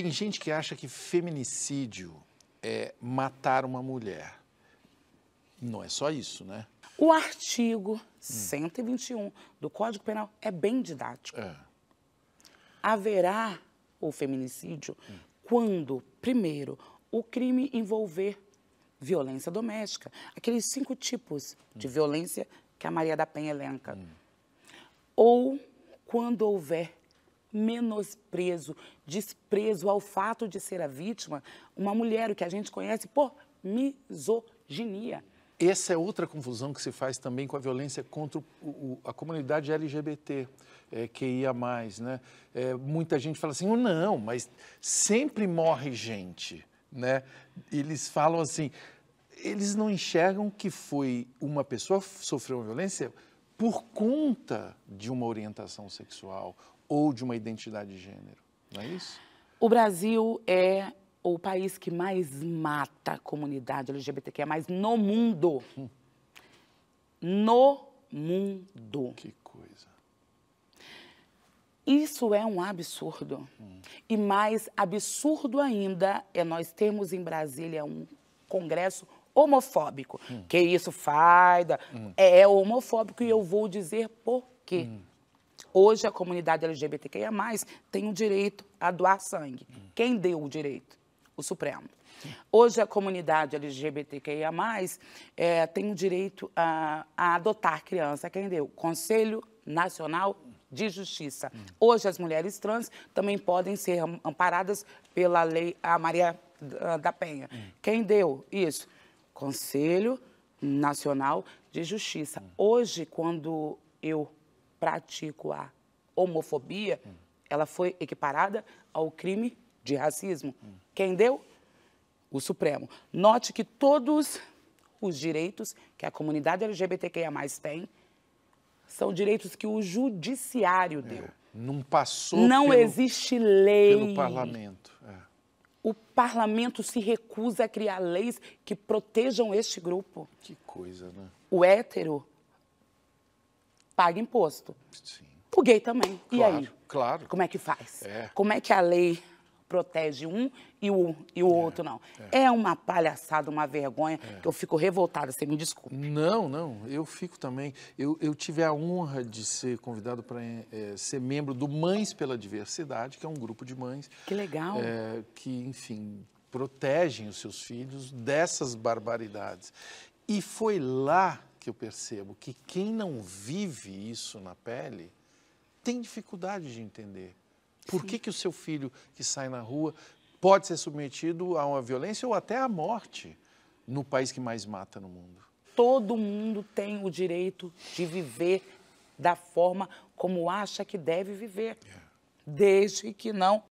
Tem gente que acha que feminicídio é matar uma mulher. Não é só isso, né? O artigo hum. 121 do Código Penal é bem didático. É. Haverá o feminicídio hum. quando, primeiro, o crime envolver violência doméstica, aqueles cinco tipos hum. de violência que a Maria da Penha elenca, hum. ou quando houver menosprezo, desprezo ao fato de ser a vítima, uma mulher que a gente conhece por misoginia. Essa é outra confusão que se faz também com a violência contra o, o, a comunidade LGBT, é, mais, Né? É, muita gente fala assim, oh, não, mas sempre morre gente. Né? Eles falam assim, eles não enxergam que foi uma pessoa que sofreu uma violência por conta de uma orientação sexual ou de uma identidade de gênero, não é isso? O Brasil é o país que mais mata a comunidade LGBTQIA+, mais no mundo. Hum. No mundo. Que coisa. Isso é um absurdo. Hum. E mais absurdo ainda é nós termos em Brasília um congresso homofóbico. Hum. Que isso, faida, hum. é, é, homofóbico e eu vou dizer por quê. Hum. Hoje a comunidade LGBTQIA+, tem o direito a doar sangue. Hum. Quem deu o direito? O Supremo. Hum. Hoje a comunidade LGBTQIA+, é, eh, tem o direito a, a adotar criança. Quem deu? Conselho Nacional de Justiça. Hum. Hoje as mulheres trans também podem ser amparadas pela lei a Maria ah, da Penha. Quem deu isso? Conselho Nacional de Justiça. Hum. Hoje, quando eu pratico a homofobia, hum. ela foi equiparada ao crime de racismo. Hum. Quem deu? O Supremo. Note que todos os direitos que a comunidade LGBTQIA tem são direitos que o judiciário é, deu. É. Não passou. Não pelo, existe lei. Pelo parlamento parlamento se recusa a criar leis que protejam este grupo. Que coisa, né? O hétero paga imposto. Sim. O gay também. Claro, e aí? Claro. Como é que faz? É. Como é que a lei protege um e o, e o é, outro não. É. é. uma palhaçada, uma vergonha, é. que eu fico revoltada, você me desculpe. Não, não, eu fico também. Eu, eu tive a honra de ser convidado para eh, ser membro do Mães pela Diversidade, que é um grupo de mães. Que legal. Eh, que, enfim, protegem os seus filhos dessas barbaridades. E foi lá que eu percebo que quem não vive isso na pele tem dificuldade de entender. Por que, que o seu filho que sai na rua pode ser submetido a uma violência ou até à morte no país que mais mata no mundo? Todo mundo tem o direito de viver da forma como acha que deve viver, yeah. É. desde que não